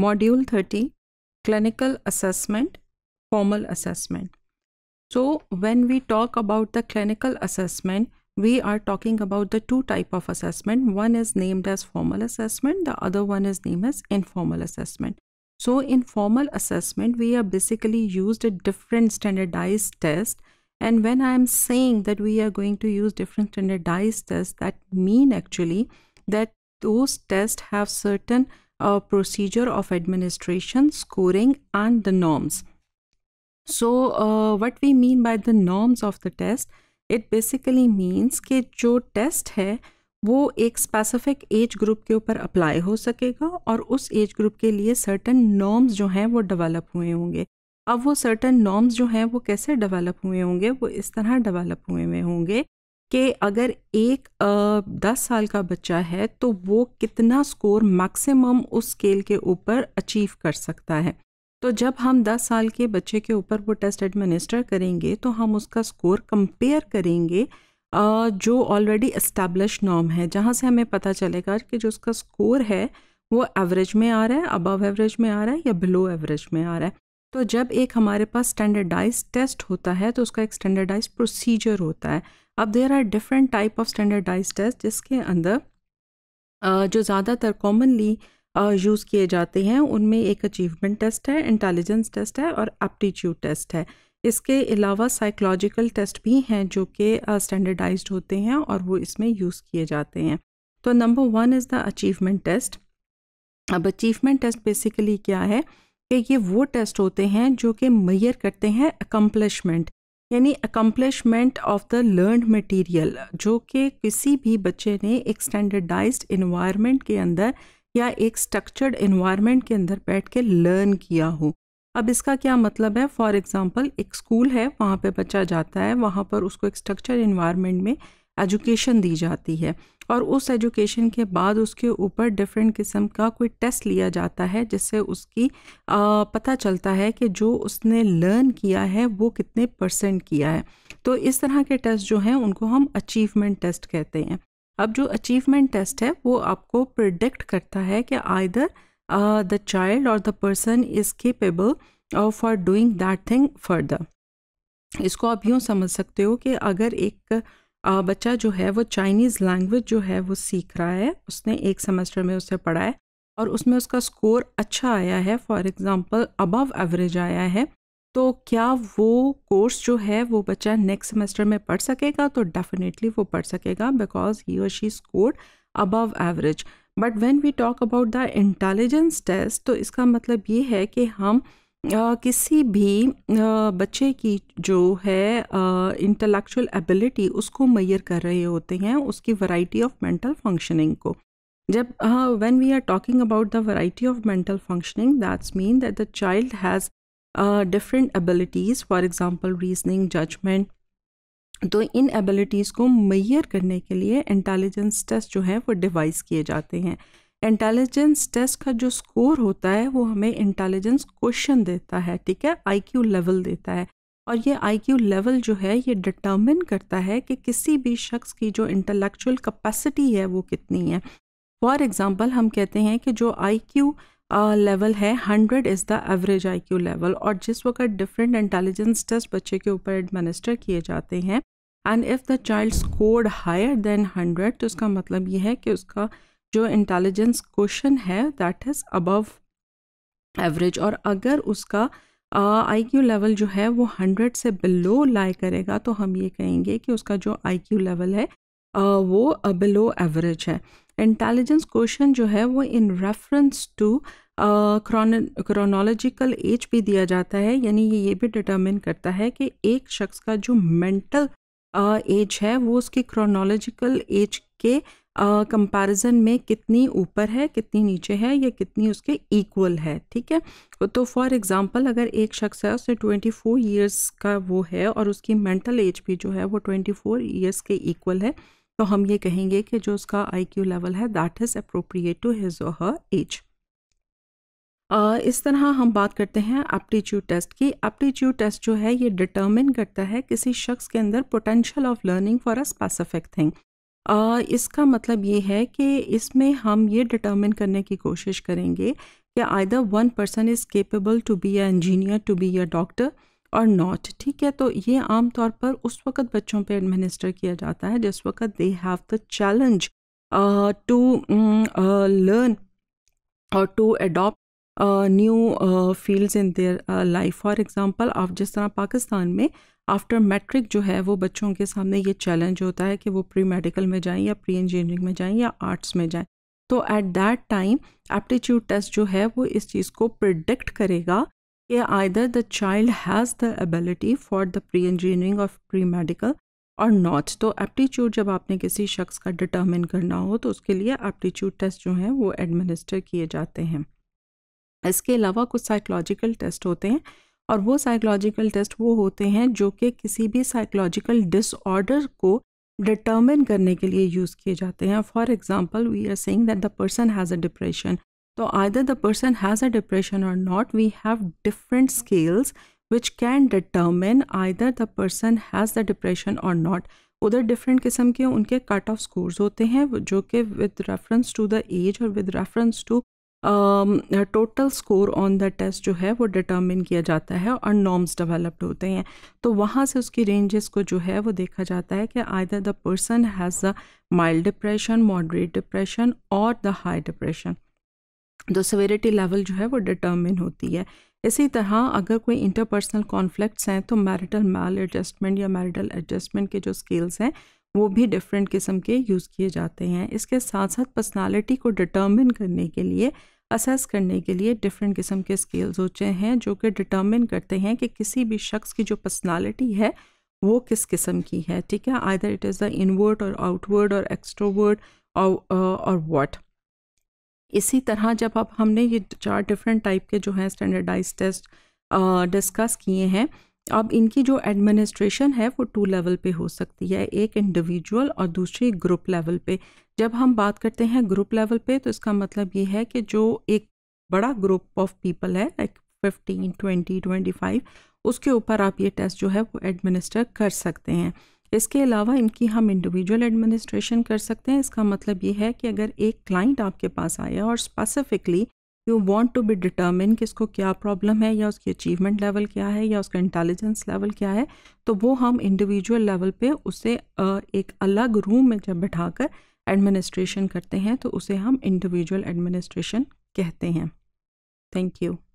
Module 30 Clinical Assessment Formal Assessment. So when we talk about the clinical assessment, we are talking about the two type of assessment. One is named as formal assessment. The other one is named as informal assessment. So in formal assessment, we are basically used a different standardized test. And when I am saying that we are going to use different standardized tests, that mean actually that those tests have certain uh, procedure of administration, scoring and the norms. So uh, what we mean by the norms of the test, it basically means ke jo test hai वो एक specific age group के ऊपर apply हो सकेगा और उस age group के लिए सर्टन नॉर्म्स जो हैं वो डेवलप हुए होंगे अब वो सर्टन नॉर्म्स जो हैं वो कैसे डेवलप हुए होंगे वो इस तरह डेवलप हुए हुए होंगे कि अगर एक दस साल का बच्चा है तो वो कितना स्कोर मैक्सिमम उस स्केल के ऊपर अचीव कर सकता है तो जब हम 10 साल के बच्चे के ऊपर वो टेस्ट एडमिनिस्टर करेंगे तो हम उसका स्कोर कंपेयर करेंगे जो ऑलरेडी इस्टेब्लिश नॉर्म है जहाँ से हमें पता चलेगा कि जो उसका स्कोर है वो एवरेज में आ रहा है अबव एवरेज में आ रहा है या बिलो एवरेज में आ रहा है तो जब एक हमारे पास स्टैंडर्डाइज टेस्ट होता है तो उसका एक स्टैंडर्डाइज प्रोसीजर होता है अब there are different type of standardise test जिसके अंदर जो ज़्यादातर कॉमनली यूज़ किए जाते हैं उनमें एक अचीवमेंट टेस्ट है इंटेलिजेंस टेस्ट है और एप्टीट्यूड टेस्ट है इसके अलावा साइकोलॉजिकल टेस्ट भी हैं जो कि स्टैंडर्डाइज होते हैं और वो इसमें यूज़ किए जाते हैं तो number one is the achievement test अब अचीवमेंट टेस्ट बेसिकली क्या है कि ये वो टेस्ट होते हैं जो कि मैयर करते हैं अकम्पलिशमेंट यानी accomplishment of the learn material जो कि किसी भी बच्चे ने एक स्टैंडर्डाइज इन्वायरमेंट के अंदर या एक स्ट्रक्चर्ड इन्वायरमेंट के अंदर बैठ के लर्न किया हो अब इसका क्या मतलब है फॉर एग्ज़ाम्पल एक स्कूल है वहाँ पे बच्चा जाता है वहाँ पर उसको एक स्ट्रक्चर इन्वायरमेंट में एजुकेशन दी जाती है और उस एजुकेशन के बाद उसके ऊपर डिफरेंट किस्म का कोई टेस्ट लिया जाता है जिससे उसकी आ, पता चलता है कि जो उसने लर्न किया है वो कितने परसेंट किया है तो इस तरह के टेस्ट जो हैं उनको हम अचीवमेंट टेस्ट कहते हैं अब जो अचीवमेंट टेस्ट है वो आपको प्रिडिक्ट करता है कि आइदर द चाइल्ड और the person is capable for doing that thing further इसको आप यूँ समझ सकते हो कि अगर एक बच्चा जो है वो चाइनीज़ लैंग्वेज जो है वो सीख रहा है उसने एक सेमेस्टर में उसे पढ़ा है और उसमें उसका स्कोर अच्छा आया है फॉर एग्ज़ाम्पल अबव एवरेज आया है तो क्या वो कोर्स जो है वो बच्चा नेक्स्ट सेमेस्टर में पढ़ सकेगा तो डेफिनेटली वो पढ़ सकेगा बिकॉज ही और she score above average but when we talk about the intelligence test तो इसका मतलब ये है कि हम किसी भी बच्चे की जो है इंटेलेक्चुअल एबिलिटी उसको मैयर कर रहे होते हैं उसकी वैरायटी ऑफ मेंटल फंक्शनिंग को जब when we are talking about the variety of mental functioning that's mean that the child has different abilities for example reasoning judgement तो इन एबिलिटीज़ को मैयर करने के लिए इंटेलिजेंस टेस्ट जो है वो डिवाइस किए जाते हैं इंटेलिजेंस टेस्ट का जो स्कोर होता है वो हमें इंटेलिजेंस क्वेश्चन देता है ठीक है आईक्यू लेवल देता है और ये आईक्यू लेवल जो है ये डिटर्मिन करता है कि किसी भी शख्स की जो इंटेलेक्चुअल कैपेसिटी है वो कितनी है फॉर एग्ज़ाम्पल हम कहते हैं कि जो आईक्यू लेवल है hundred is the average IQ level और जिस वक्त डिफरेंट इंटेलिजेंस टेस्ट बच्चे के ऊपर एडमिनिस्टर किए जाते हैं and if the child scored higher than hundred तो उसका मतलब ये है कि उसका जो इंटेलिजेंस क्वेश्चन है दैट इज़ अबव एवरेज और अगर उसका आई क्यू लेवल जो है वो हंड्रेड से बिलो लाई करेगा तो हम ये कहेंगे कि उसका जो आई क्यू लेवल है uh, वो बिलो एवरेज है इंटेलिजेंस क्वेश्चन जो है वो in reference to chronological age भी दिया जाता है यानी ये ये भी डिटर्मिन करता है कि एक शख्स का जो मेंटल एज uh, है वो उसकी क्रोनोलॉजिकल एज के कंपैरिजन uh, में कितनी ऊपर है कितनी नीचे है या कितनी उसके इक्वल है ठीक है तो फॉर एग्जांपल अगर एक शख्स है उसने 24 फोर ईयर्स का वो है और उसकी मेंटल एज भी जो है वो 24 फोर ईयर्स के इक्वल है तो हम ये कहेंगे कि जो उसका आईक्यू लेवल है that is appropriate to his और हर एज इस तरह हम बात करते हैं एप्टीट्यूड टेस्ट की एप्टीट्यूड टेस्ट जो है ये डिटर्मिन करता है किसी शख्स के अंदर potential of learning for a specific thing आ, इसका मतलब ये है कि इसमें हम ये डिटर्मिन करने की कोशिश करेंगे कि either one person is capable to be a engineer to be a doctor or not ठीक है तो ये आम तौर पर उस वक्त बच्चों पे एडमिनिस्टर किया जाता है जिस वक्त they have the challenge to learn or to adopt new fields in their life for example आप जिस तरह पाकिस्तान में आफ्टर मैट्रिक जो है वो बच्चों के सामने ये चैलेंज होता है कि वो प्री मेडिकल में जाएं या प्री इंजीनियरिंग में जाएं या आर्ट्स में जाएं तो at that time aptitude test जो है वो इस चीज़ को प्रिडिक्ट करेगा कि either the child has the ability for the pre engineering or pre medical or not तो एप्टीट्यूड जब आपने किसी शख्स का डिटर्मिन करना हो तो उसके लिए एप्टीट्यूड टेस्ट जो हैं वो एडमिनिस्टर किए जाते हैं इसके अलावा कुछ साइकोलॉजिकल टेस्ट होते हैं और वो साइकोलॉजिकल टेस्ट वो होते हैं जो कि किसी भी साइकोलॉजिकल डिसऑर्डर को डिटर्मिन करने के लिए यूज़ किए जाते हैं for example we are saying that the person has a depression तो either the person has a depression or not we have different scales which can determine either the person has the depression or not उधर different किस्म के उनके cut off scores होते हैं जो कि with reference to the age or with reference to total score on the test जो है वो डिटर्मिन किया जाता है और नॉर्म्स डेवलप्ड होते हैं तो वहाँ से उसकी रेंजेस को जो है वो देखा जाता है कि either the person has the mild depression moderate depression or the high depression तो सवेरिटी लेवल जो है वो डिटर्मिन होती है इसी तरह अगर कोई इंटरपर्सनल कॉन्फ्लिक्ट्स हैं तो मैरिटल मैल एडजस्टमेंट या मैरिटल एडजस्टमेंट के जो स्केल्स हैं वो भी डिफरेंट किस्म के यूज़ किए जाते हैं इसके साथ साथ पर्सनालिटी को डिटर्मिन करने के लिए असेस करने के लिए डिफरेंट किस्म के स्केल्स होते हैं जो कि डिटर्मिन करते हैं कि किसी भी शख्स की जो पर्सनालिटी है वो किस किस्म की है ठीक है either it is the inward or outward or extrovert or what इसी तरह जब आप हमने ये चार डिफरेंट टाइप के जो हैं स्टैंडर्डाइज टेस्ट डिस्कस किए हैं अब इनकी जो एडमिनिस्ट्रेशन है वो टू लेवल पे हो सकती है एक इंडिविजुअल और दूसरी ग्रुप लेवल पे जब हम बात करते हैं ग्रुप लेवल पे तो इसका मतलब ये है कि जो एक बड़ा ग्रुप ऑफ पीपल है like fifteen twenty twenty five उसके ऊपर आप ये टेस्ट जो है वो एडमिनिस्टर कर सकते हैं इसके अलावा इनकी हम इंडिविजुअल एडमिनिस्ट्रेशन कर सकते हैं इसका मतलब ये है कि अगर एक क्लाइंट आपके पास आया और specifically you want to be determine कि इसको क्या प्रॉब्लम है या उसकी अचीवमेंट लेवल क्या है या उसका इंटेलिजेंस लेवल क्या है तो वो हम इंडिविजुअल लेवल पे उसे एक अलग रूम में जब बैठा कर एडमिनिस्ट्रेशन करते हैं तो उसे हम इंडिविजुअल एडमिनिस्ट्रेशन कहते हैं थैंक यू